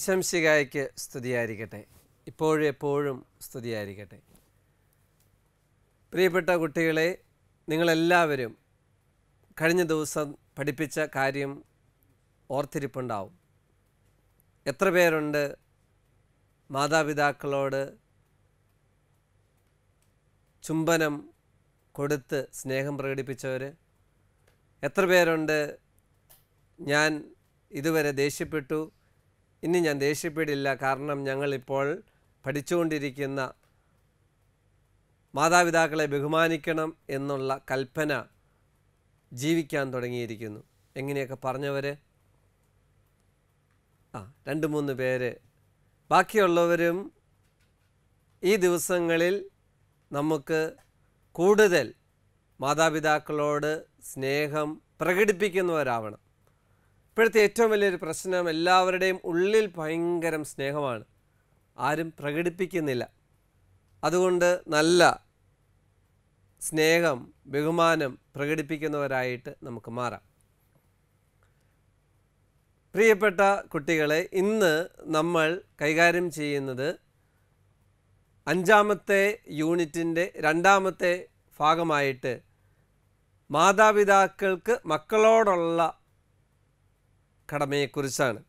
വിശംസികായ്ക്ക് സ്തുതിയായിരിക്കട്ടെ ഇപ്പോഴെപ്പോഴും സ്തുതിയായിരിക്കട്ടെ പ്രിയപ്പെട്ട കുട്ടികളെ നിങ്ങളെല്ലാവരും കഴിഞ്ഞ ദിവസം പഠിപ്പിച്ച കാര്യം ഓർത്തിരിപ്പുണ്ടാവും എത്ര പേരുണ്ട് മാതാപിതാക്കളോട് ചുംബനം കൊടുത്ത് സ്നേഹം പ്രകടിപ്പിച്ചവർ എത്ര പേരുണ്ട് ഞാൻ ഇതുവരെ ദേഷ്യപ്പെട്ടു ഇനി ഞാൻ ദേഷ്യപ്പെടില്ല കാരണം ഞങ്ങളിപ്പോൾ പഠിച്ചുകൊണ്ടിരിക്കുന്ന മാതാപിതാക്കളെ ബഹുമാനിക്കണം എന്നുള്ള കൽപ്പന ജീവിക്കാൻ തുടങ്ങിയിരിക്കുന്നു എങ്ങനെയൊക്കെ പറഞ്ഞവർ ആ രണ്ട് മൂന്ന് പേര് ബാക്കിയുള്ളവരും ഈ ദിവസങ്ങളിൽ നമുക്ക് കൂടുതൽ മാതാപിതാക്കളോട് സ്നേഹം പ്രകടിപ്പിക്കുന്നവരാവണം ഇപ്പോഴത്തെ ഏറ്റവും വലിയൊരു പ്രശ്നം എല്ലാവരുടെയും ഉള്ളിൽ ഭയങ്കരം സ്നേഹമാണ് ആരും പ്രകടിപ്പിക്കുന്നില്ല അതുകൊണ്ട് നല്ല സ്നേഹം ബഹുമാനം പ്രകടിപ്പിക്കുന്നവരായിട്ട് നമുക്ക് മാറാം പ്രിയപ്പെട്ട കുട്ടികളെ ഇന്ന് നമ്മൾ കൈകാര്യം ചെയ്യുന്നത് അഞ്ചാമത്തെ യൂണിറ്റിൻ്റെ രണ്ടാമത്തെ ഭാഗമായിട്ട് മാതാപിതാക്കൾക്ക് മക്കളോടുള്ള കടമയെക്കുറിച്ചാണ്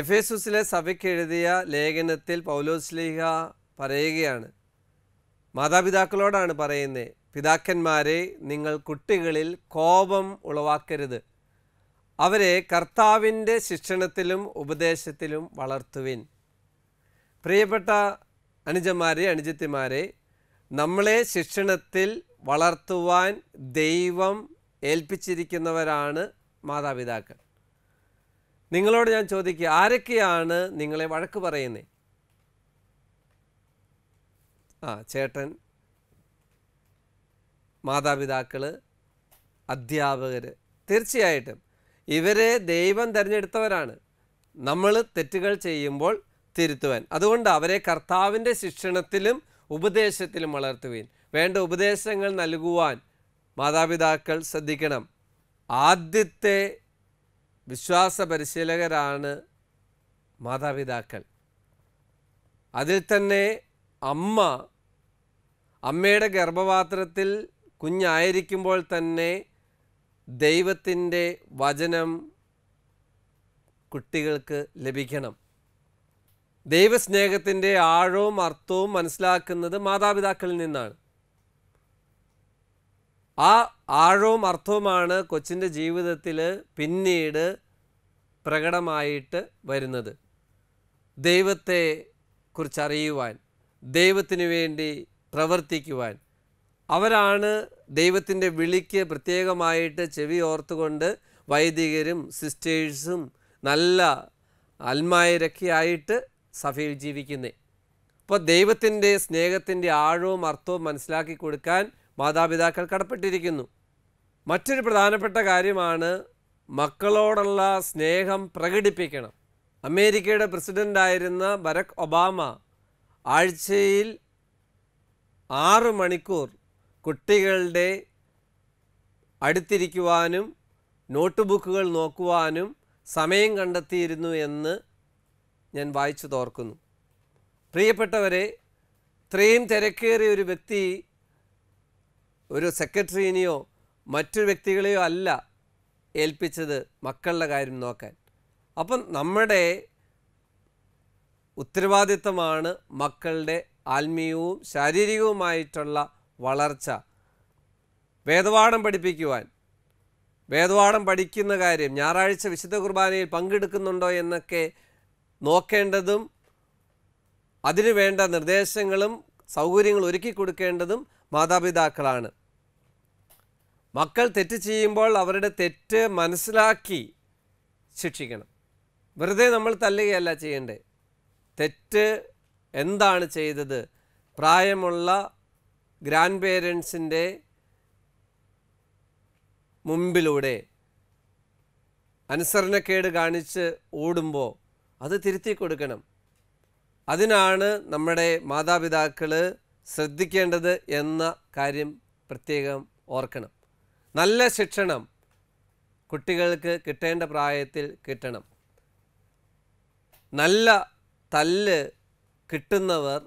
എഫേസുസിലെ സഭയ്ക്ക് എഴുതിയ ലേഖനത്തിൽ പൗലോസ്ലിഹ പറയുകയാണ് മാതാപിതാക്കളോടാണ് പറയുന്നത് പിതാക്കന്മാരെ നിങ്ങൾ കുട്ടികളിൽ കോപം ഉളവാക്കരുത് അവരെ കർത്താവിൻ്റെ ശിക്ഷണത്തിലും ഉപദേശത്തിലും വളർത്തുവിൻ പ്രിയപ്പെട്ട അനുജന്മാരെ അനുജത്തിമാരെ നമ്മളെ ശിക്ഷണത്തിൽ വളർത്തുവാൻ ദൈവം ഏൽപ്പിച്ചിരിക്കുന്നവരാണ് മാതാപിതാക്കൾ നിങ്ങളോട് ഞാൻ ചോദിക്കുക ആരൊക്കെയാണ് നിങ്ങളെ വഴക്ക് പറയുന്നത് ആ ചേട്ടൻ മാതാപിതാക്കൾ അധ്യാപകർ തീർച്ചയായിട്ടും ഇവരെ ദൈവം തിരഞ്ഞെടുത്തവരാണ് നമ്മൾ തെറ്റുകൾ ചെയ്യുമ്പോൾ തിരുത്തുവാൻ അതുകൊണ്ട് അവരെ കർത്താവിൻ്റെ ശിക്ഷണത്തിലും ഉപദേശത്തിലും വളർത്തുവീൻ വേണ്ട ഉപദേശങ്ങൾ നൽകുവാൻ മാതാപിതാക്കൾ ശ്രദ്ധിക്കണം ആദ്യത്തെ വിശ്വാസ പരിശീലകരാണ് മാതാപിതാക്കൾ അതിൽ തന്നെ അമ്മ അമ്മയുടെ ഗർഭപാത്രത്തിൽ കുഞ്ഞായിരിക്കുമ്പോൾ തന്നെ ദൈവത്തിൻ്റെ വചനം കുട്ടികൾക്ക് ലഭിക്കണം ദൈവസ്നേഹത്തിൻ്റെ ആഴവും അർത്ഥവും മനസ്സിലാക്കുന്നത് മാതാപിതാക്കളിൽ നിന്നാണ് ആ ആഴവും അർത്ഥവുമാണ് കൊച്ചിൻ്റെ ജീവിതത്തിൽ പിന്നീട് പ്രകടമായിട്ട് വരുന്നത് ദൈവത്തെ കുറിച്ചറിയുവാൻ ദൈവത്തിന് വേണ്ടി പ്രവർത്തിക്കുവാൻ അവരാണ് ദൈവത്തിൻ്റെ വിളിക്ക് പ്രത്യേകമായിട്ട് ചെവി ഓർത്തുകൊണ്ട് വൈദികരും സിസ്റ്റേഴ്സും നല്ല അൽമായരക്കിയായിട്ട് സഭയിൽ ജീവിക്കുന്നത് അപ്പോൾ ദൈവത്തിൻ്റെ സ്നേഹത്തിൻ്റെ ആഴവും അർത്ഥവും മനസ്സിലാക്കി കൊടുക്കാൻ മാതാപിതാക്കൾ കടപ്പെട്ടിരിക്കുന്നു മറ്റൊരു പ്രധാനപ്പെട്ട കാര്യമാണ് മക്കളോടുള്ള സ്നേഹം പ്രകടിപ്പിക്കണം അമേരിക്കയുടെ പ്രസിഡൻ്റായിരുന്ന ബരക് ഒബാമ ആഴ്ചയിൽ ആറ് മണിക്കൂർ കുട്ടികളുടെ അടുത്തിരിക്കുവാനും നോട്ട് ബുക്കുകൾ നോക്കുവാനും സമയം കണ്ടെത്തിയിരുന്നു എന്ന് ഞാൻ വായിച്ചു തോർക്കുന്നു പ്രിയപ്പെട്ടവരെ ഇത്രയും തിരക്കേറിയ ഒരു വ്യക്തി ഒരു സെക്രട്ടറിനെയോ മറ്റു വ്യക്തികളെയോ അല്ല ഏൽപ്പിച്ചത് മക്കളുടെ കാര്യം നോക്കാൻ അപ്പം നമ്മുടെ ഉത്തരവാദിത്തമാണ് മക്കളുടെ ആത്മീയവും ശാരീരികവുമായിട്ടുള്ള വളർച്ച വേദപാഠം പഠിപ്പിക്കുവാൻ വേദപാഠം പഠിക്കുന്ന കാര്യം ഞായറാഴ്ച വിശുദ്ധ കുർബാനയിൽ പങ്കെടുക്കുന്നുണ്ടോ എന്നൊക്കെ നോക്കേണ്ടതും അതിനുവേണ്ട വേണ്ട നിർദ്ദേശങ്ങളും സൗകര്യങ്ങൾ ഒരുക്കി കൊടുക്കേണ്ടതും മാതാപിതാക്കളാണ് മക്കൾ തെറ്റ് ചെയ്യുമ്പോൾ അവരുടെ തെറ്റ് മനസ്സിലാക്കി ശിക്ഷിക്കണം വെറുതെ നമ്മൾ തല്ലുകയല്ല ചെയ്യേണ്ടേ തെറ്റ് എന്താണ് ചെയ്തത് പ്രായമുള്ള ഗ്രാൻഡ് പേരൻസിൻ്റെ മുമ്പിലൂടെ അനുസരണക്കേട് കാണിച്ച് ഓടുമ്പോൾ അത് തിരുത്തി കൊടുക്കണം അതിനാണ് നമ്മുടെ മാതാപിതാക്കൾ ശ്രദ്ധിക്കേണ്ടത് എന്ന കാര്യം പ്രത്യേകം ഓർക്കണം നല്ല ശിക്ഷണം കുട്ടികൾക്ക് കിട്ടേണ്ട പ്രായത്തിൽ കിട്ടണം നല്ല തല്ല് കിട്ടുന്നവർ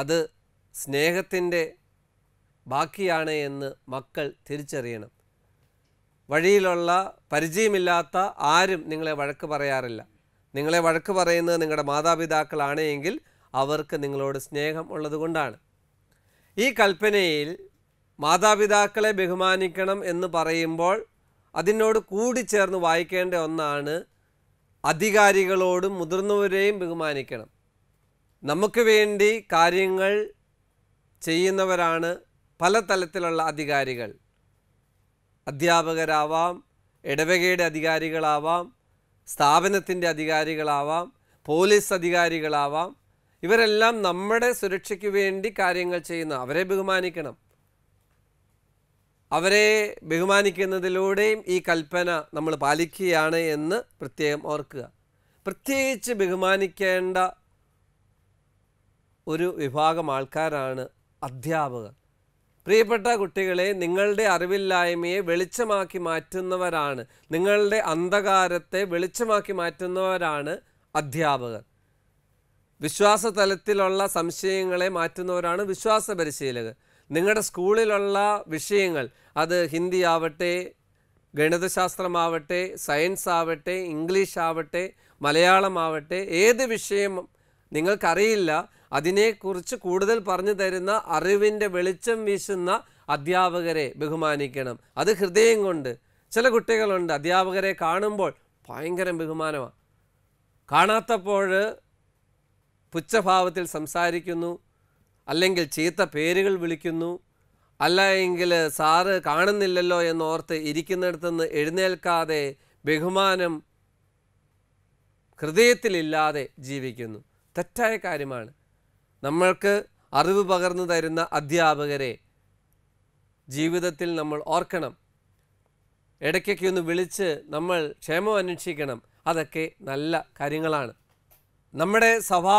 അത് സ്നേഹത്തിൻ്റെ ബാക്കിയാണ് എന്ന് മക്കൾ തിരിച്ചറിയണം വഴിയിലുള്ള പരിചയമില്ലാത്ത ആരും നിങ്ങളെ വഴക്ക് പറയാറില്ല നിങ്ങളെ വഴക്ക് പറയുന്നത് നിങ്ങളുടെ മാതാപിതാക്കളാണ് എങ്കിൽ അവർക്ക് നിങ്ങളോട് സ്നേഹം ഉള്ളതുകൊണ്ടാണ് ഈ കൽപ്പനയിൽ മാതാപിതാക്കളെ ബഹുമാനിക്കണം എന്ന് പറയുമ്പോൾ അതിനോട് കൂടി ചേർന്ന് വായിക്കേണ്ട ഒന്നാണ് അധികാരികളോടും മുതിർന്നവരെയും ബഹുമാനിക്കണം നമുക്ക് വേണ്ടി കാര്യങ്ങൾ ചെയ്യുന്നവരാണ് പല തലത്തിലുള്ള അധികാരികൾ അധ്യാപകരാവാം ഇടവകയുടെ അധികാരികളാവാം സ്ഥാപനത്തിൻ്റെ അധികാരികളാവാം പോലീസ് അധികാരികളാവാം ഇവരെല്ലാം നമ്മുടെ സുരക്ഷയ്ക്ക് വേണ്ടി കാര്യങ്ങൾ ചെയ്യുന്ന അവരെ ബഹുമാനിക്കണം അവരെ ബഹുമാനിക്കുന്നതിലൂടെയും ഈ കൽപ്പന നമ്മൾ പാലിക്കുകയാണ് എന്ന് പ്രത്യേകം ഓർക്കുക പ്രത്യേകിച്ച് ബഹുമാനിക്കേണ്ട ഒരു വിഭാഗം ആൾക്കാരാണ് അധ്യാപകർ പ്രിയപ്പെട്ട കുട്ടികളെ നിങ്ങളുടെ അറിവില്ലായ്മയെ വെളിച്ചമാക്കി മാറ്റുന്നവരാണ് നിങ്ങളുടെ അന്ധകാരത്തെ വെളിച്ചമാക്കി മാറ്റുന്നവരാണ് അധ്യാപകർ വിശ്വാസ തലത്തിലുള്ള സംശയങ്ങളെ മാറ്റുന്നവരാണ് വിശ്വാസ പരിശീലകർ നിങ്ങളുടെ സ്കൂളിലുള്ള വിഷയങ്ങൾ അത് ഹിന്ദി ആവട്ടെ ഗണിതശാസ്ത്രമാവട്ടെ സയൻസ് ആവട്ടെ ഇംഗ്ലീഷ് ആവട്ടെ മലയാളം ആവട്ടെ ഏത് വിഷയം നിങ്ങൾക്കറിയില്ല അതിനെക്കുറിച്ച് കൂടുതൽ പറഞ്ഞു തരുന്ന അറിവിൻ്റെ വെളിച്ചം വീശുന്ന അധ്യാപകരെ ബഹുമാനിക്കണം അത് ഹൃദയം കൊണ്ട് ചില കുട്ടികളുണ്ട് അധ്യാപകരെ കാണുമ്പോൾ ഭയങ്കര ബഹുമാനമാണ് കാണാത്തപ്പോൾ പുച്ഛഭാവത്തിൽ സംസാരിക്കുന്നു അല്ലെങ്കിൽ ചീത്ത പേരുകൾ വിളിക്കുന്നു അല്ല എങ്കിൽ സാറ് കാണുന്നില്ലല്ലോ എന്നോർത്ത് ഇരിക്കുന്നിടത്തുനിന്ന് എഴുന്നേൽക്കാതെ ബഹുമാനം ഹൃദയത്തിലില്ലാതെ ജീവിക്കുന്നു തെറ്റായ കാര്യമാണ് നമ്മൾക്ക് അറിവ് പകർന്നു തരുന്ന അധ്യാപകരെ ജീവിതത്തിൽ നമ്മൾ ഓർക്കണം ഇടയ്ക്കൊക്കെ ഒന്ന് വിളിച്ച് നമ്മൾ ക്ഷേമം അന്വേഷിക്കണം അതൊക്കെ നല്ല കാര്യങ്ങളാണ് നമ്മുടെ സഭാ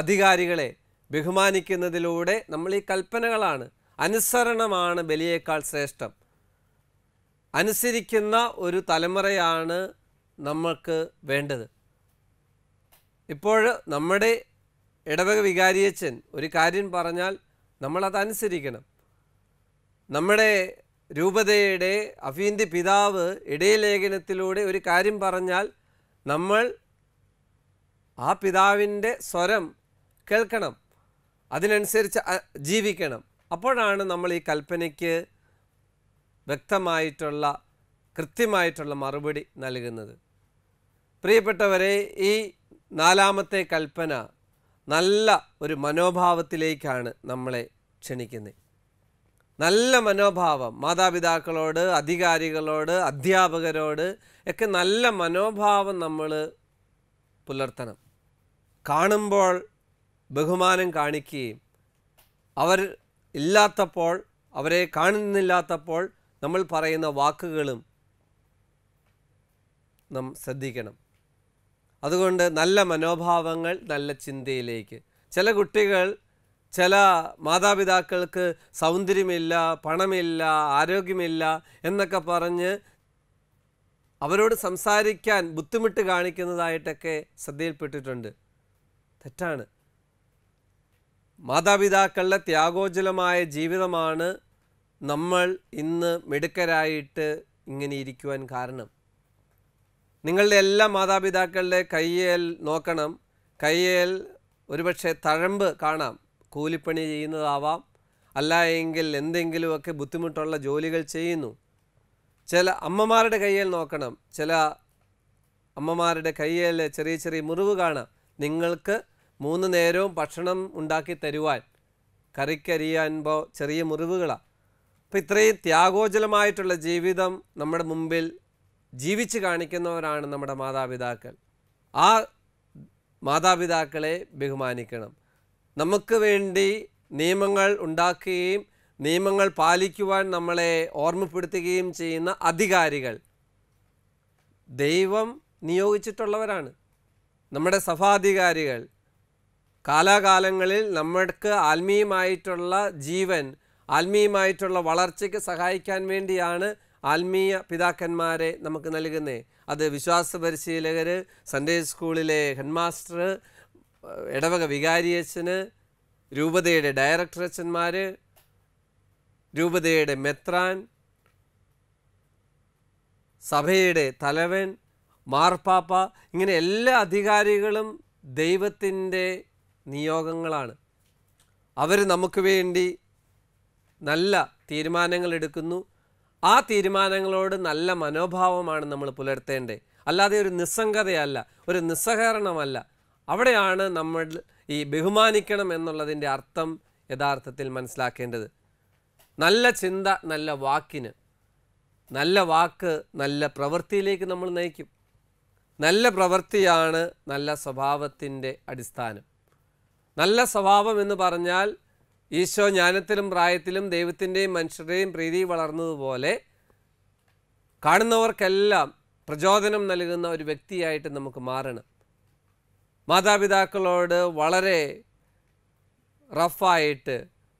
അധികാരികളെ ബഹുമാനിക്കുന്നതിലൂടെ നമ്മൾ ഈ കൽപ്പനകളാണ് അനുസരണമാണ് ബലിയേക്കാൾ ശ്രേഷ്ഠം അനുസരിക്കുന്ന ഒരു തലമുറയാണ് നമുക്ക് വേണ്ടത് ഇപ്പോൾ നമ്മുടെ ഇടവക വികാരിയച്ഛൻ ഒരു കാര്യം പറഞ്ഞാൽ നമ്മളത് അനുസരിക്കണം നമ്മുടെ രൂപതയുടെ അഫീൻ്റെ പിതാവ് ഇടയലേഖനത്തിലൂടെ ഒരു കാര്യം പറഞ്ഞാൽ നമ്മൾ ആ പിതാവിൻ്റെ സ്വരം കേൾക്കണം അതിനനുസരിച്ച് ജീവിക്കണം അപ്പോഴാണ് നമ്മൾ ഈ കൽപ്പനയ്ക്ക് വ്യക്തമായിട്ടുള്ള കൃത്യമായിട്ടുള്ള മറുപടി നൽകുന്നത് പ്രിയപ്പെട്ടവരെ ഈ നാലാമത്തെ കൽപ്പന നല്ല ഒരു മനോഭാവത്തിലേക്കാണ് നമ്മളെ ക്ഷണിക്കുന്നത് നല്ല മനോഭാവം മാതാപിതാക്കളോട് അധികാരികളോട് അധ്യാപകരോട് ഒക്കെ നല്ല മനോഭാവം നമ്മൾ പുലർത്തണം കാണുമ്പോൾ ബഹുമാനം കാണിക്കുകയും അവർ ഇല്ലാത്തപ്പോൾ അവരെ കാണുന്നില്ലാത്തപ്പോൾ നമ്മൾ പറയുന്ന വാക്കുകളും നാം ശ്രദ്ധിക്കണം അതുകൊണ്ട് നല്ല മനോഭാവങ്ങൾ നല്ല ചിന്തയിലേക്ക് ചില കുട്ടികൾ ചില മാതാപിതാക്കൾക്ക് സൗന്ദര്യമില്ല പണമില്ല ആരോഗ്യമില്ല എന്നൊക്കെ പറഞ്ഞ് അവരോട് സംസാരിക്കാൻ ബുദ്ധിമുട്ട് കാണിക്കുന്നതായിട്ടൊക്കെ ശ്രദ്ധയിൽപ്പെട്ടിട്ടുണ്ട് തെറ്റാണ് മാതാപിതാക്കളുടെ ത്യാഗോജ്വലമായ ജീവിതമാണ് നമ്മൾ ഇന്ന് മിടുക്കരായിട്ട് ഇങ്ങനെ ഇരിക്കുവാൻ കാരണം നിങ്ങളുടെ എല്ലാ മാതാപിതാക്കളുടെ കയ്യേൽ നോക്കണം കയ്യേൽ ഒരുപക്ഷെ തഴമ്പ് കാണാം കൂലിപ്പണി ചെയ്യുന്നതാവാം അല്ല എങ്കിൽ എന്തെങ്കിലുമൊക്കെ ബുദ്ധിമുട്ടുള്ള ജോലികൾ ചെയ്യുന്നു ചില അമ്മമാരുടെ കയ്യിൽ നോക്കണം ചില അമ്മമാരുടെ കയ്യിൽ ചെറിയ ചെറിയ മുറിവ് കാണാം നിങ്ങൾക്ക് മൂന്ന് നേരവും ഭക്ഷണം ഉണ്ടാക്കി തരുവാൻ കറിക്കരിയാൻപോ ചെറിയ മുറിവുകളാണ് അപ്പോൾ ഇത്രയും ത്യാഗോജലമായിട്ടുള്ള ജീവിതം നമ്മുടെ മുമ്പിൽ ജീവിച്ച് കാണിക്കുന്നവരാണ് നമ്മുടെ മാതാപിതാക്കൾ ആ മാതാപിതാക്കളെ ബഹുമാനിക്കണം നമുക്ക് വേണ്ടി നിയമങ്ങൾ ഉണ്ടാക്കുകയും നിയമങ്ങൾ പാലിക്കുവാൻ നമ്മളെ ഓർമ്മപ്പെടുത്തുകയും ചെയ്യുന്ന അധികാരികൾ ദൈവം നിയോഗിച്ചിട്ടുള്ളവരാണ് നമ്മുടെ സഭാധികാരികൾ കാലാകാലങ്ങളിൽ നമ്മൾക്ക് ആത്മീയമായിട്ടുള്ള ജീവൻ ആത്മീയമായിട്ടുള്ള വളർച്ചയ്ക്ക് സഹായിക്കാൻ വേണ്ടിയാണ് ആത്മീയ പിതാക്കന്മാരെ നമുക്ക് നൽകുന്നത് അത് വിശ്വാസ പരിശീലകർ സൺഡേ സ്കൂളിലെ ഹെഡ്മാസ്റ്റർ ഇടവക വികാരിയച്ഛന് രൂപതയുടെ ഡയറക്ടർ അച്ഛന്മാർ രൂപതയുടെ മെത്രാൻ സഭയുടെ തലവൻ മാർപ്പാപ്പ ഇങ്ങനെ എല്ലാ അധികാരികളും ദൈവത്തിൻ്റെ നിയോഗങ്ങളാണ് അവർ നമുക്ക് വേണ്ടി നല്ല തീരുമാനങ്ങൾ എടുക്കുന്നു ആ തീരുമാനങ്ങളോട് നല്ല മനോഭാവമാണ് നമ്മൾ പുലർത്തേണ്ടത് അല്ലാതെ ഒരു നിസ്സംഗതയല്ല ഒരു നിസ്സഹകരണമല്ല അവിടെയാണ് നമ്മൾ ഈ ബഹുമാനിക്കണം എന്നുള്ളതിൻ്റെ അർത്ഥം യഥാർത്ഥത്തിൽ മനസ്സിലാക്കേണ്ടത് നല്ല ചിന്ത നല്ല വാക്കിന് നല്ല വാക്ക് നല്ല പ്രവൃത്തിയിലേക്ക് നമ്മൾ നയിക്കും നല്ല പ്രവൃത്തിയാണ് നല്ല സ്വഭാവത്തിൻ്റെ അടിസ്ഥാനം നല്ല സ്വഭാവം എന്ന് പറഞ്ഞാൽ ഈശോ ജ്ഞാനത്തിലും പ്രായത്തിലും ദൈവത്തിൻ്റെയും മനുഷ്യരുടെയും പ്രീതി വളർന്നതുപോലെ കാണുന്നവർക്കെല്ലാം പ്രചോദനം നൽകുന്ന ഒരു വ്യക്തിയായിട്ട് നമുക്ക് മാറണം മാതാപിതാക്കളോട് വളരെ റഫായിട്ട്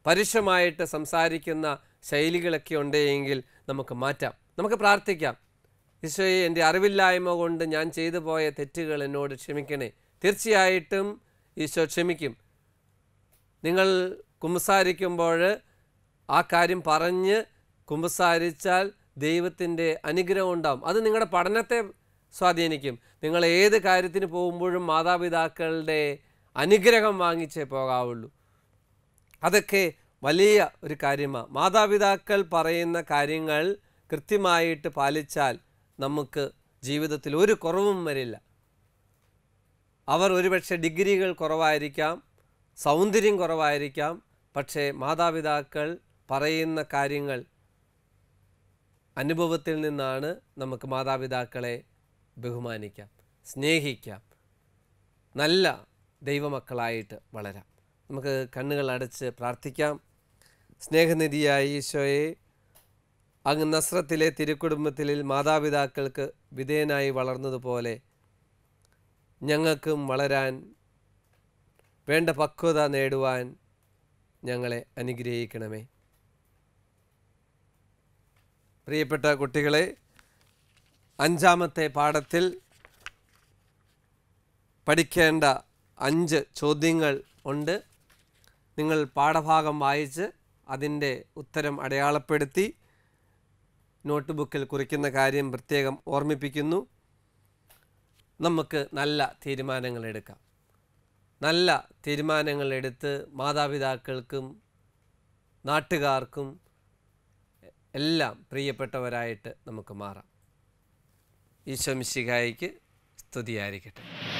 പരുഷമായിട്ട് സംസാരിക്കുന്ന ശൈലികളൊക്കെ ഉണ്ടെങ്കിൽ നമുക്ക് മാറ്റാം നമുക്ക് പ്രാർത്ഥിക്കാം ഈശോയെ എൻ്റെ അറിവില്ലായ്മ കൊണ്ട് ഞാൻ ചെയ്തു പോയ തെറ്റുകൾ എന്നോട് ക്ഷമിക്കണേ തീർച്ചയായിട്ടും ഈശോ ക്ഷമിക്കും നിങ്ങൾ കുമ്പസാരിക്കുമ്പോൾ ആ കാര്യം പറഞ്ഞ് കുമ്പസാരിച്ചാൽ ദൈവത്തിൻ്റെ അനുഗ്രഹം ഉണ്ടാവും അത് നിങ്ങളുടെ പഠനത്തെ സ്വാധീനിക്കും നിങ്ങൾ ഏത് കാര്യത്തിന് പോകുമ്പോഴും മാതാപിതാക്കളുടെ അനുഗ്രഹം വാങ്ങിച്ചേ പോകാവുള്ളൂ അതൊക്കെ വലിയ ഒരു കാര്യമാണ് മാതാപിതാക്കൾ പറയുന്ന കാര്യങ്ങൾ കൃത്യമായിട്ട് പാലിച്ചാൽ നമുക്ക് ജീവിതത്തിൽ ഒരു കുറവും വരില്ല അവർ ഒരുപക്ഷെ ഡിഗ്രികൾ കുറവായിരിക്കാം സൗന്ദര്യം കുറവായിരിക്കാം പക്ഷേ മാതാപിതാക്കൾ പറയുന്ന കാര്യങ്ങൾ അനുഭവത്തിൽ നിന്നാണ് നമുക്ക് മാതാപിതാക്കളെ ബഹുമാനിക്കാം സ്നേഹിക്കാം നല്ല ദൈവമക്കളായിട്ട് വളരാം നമുക്ക് കണ്ണുകൾ അടച്ച് പ്രാർത്ഥിക്കാം സ്നേഹനിധിയായ ഈശോയെ അങ്ങ് നസ്രത്തിലെ തിരുക്കുടുംബത്തിൽ മാതാപിതാക്കൾക്ക് വിധേയനായി വളർന്നതുപോലെ ഞങ്ങൾക്കും വളരാൻ വേണ്ട പക്വത നേടുവാൻ ഞങ്ങളെ അനുഗ്രഹിക്കണമേ പ്രിയപ്പെട്ട കുട്ടികളെ അഞ്ചാമത്തെ പാഠത്തിൽ പഠിക്കേണ്ട അഞ്ച് ചോദ്യങ്ങൾ ഉണ്ട് നിങ്ങൾ പാഠഭാഗം വായിച്ച് അതിൻ്റെ ഉത്തരം അടയാളപ്പെടുത്തി നോട്ട് ബുക്കിൽ കുറിക്കുന്ന കാര്യം പ്രത്യേകം ഓർമ്മിപ്പിക്കുന്നു നമുക്ക് നല്ല തീരുമാനങ്ങൾ എടുക്കാം നല്ല തീരുമാനങ്ങളെടുത്ത് മാതാപിതാക്കൾക്കും നാട്ടുകാർക്കും എല്ലാം പ്രിയപ്പെട്ടവരായിട്ട് നമുക്ക് മാറാം ഈശോ സ്തുതിയായിരിക്കട്ടെ